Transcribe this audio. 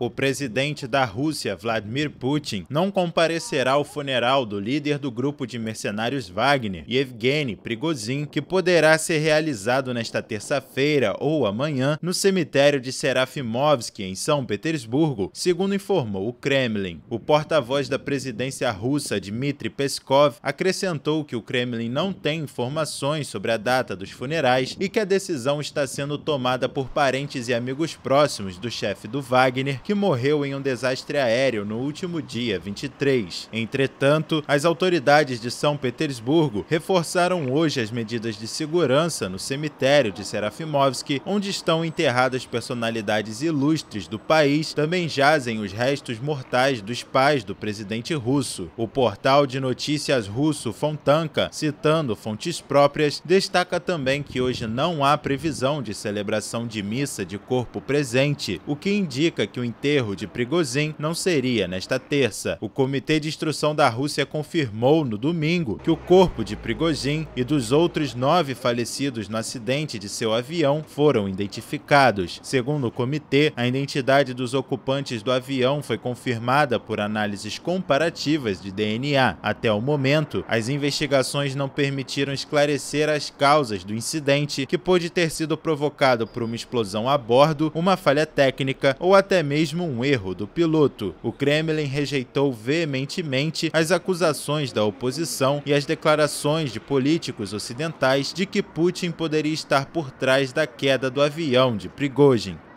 o presidente da Rússia, Vladimir Putin, não comparecerá ao funeral do líder do grupo de mercenários Wagner, Yevgeny Prigozhin, que poderá ser realizado nesta terça-feira ou amanhã no cemitério de Serafimovsk, em São Petersburgo, segundo informou o Kremlin. O porta-voz da presidência russa, Dmitry Peskov, acrescentou que o Kremlin não tem informações sobre a data dos funerais e que a decisão está sendo tomada por parentes e amigos próximos do chefe do Wagner, que morreu em um desastre aéreo no último dia 23. Entretanto, as autoridades de São Petersburgo reforçaram hoje as medidas de segurança no cemitério de Serafimovsky, onde estão enterradas personalidades ilustres do país. Também jazem os restos mortais dos pais do presidente russo. O portal de notícias russo Fontanka, citando fontes próprias, destaca também que hoje não há previsão de celebração de missa de corpo presente, o que indica que o enterro de Prigozhin não seria nesta terça. O Comitê de Instrução da Rússia confirmou no domingo que o corpo de Prigozhin e dos outros nove falecidos no acidente de seu avião foram identificados. Segundo o comitê, a identidade dos ocupantes do avião foi confirmada por análises comparativas de DNA. Até o momento, as investigações não permitiram esclarecer as causas do incidente, que pôde ter sido provocado por uma explosão a bordo, uma falha técnica ou até mesmo mesmo um erro do piloto. O Kremlin rejeitou veementemente as acusações da oposição e as declarações de políticos ocidentais de que Putin poderia estar por trás da queda do avião de Prigozhin.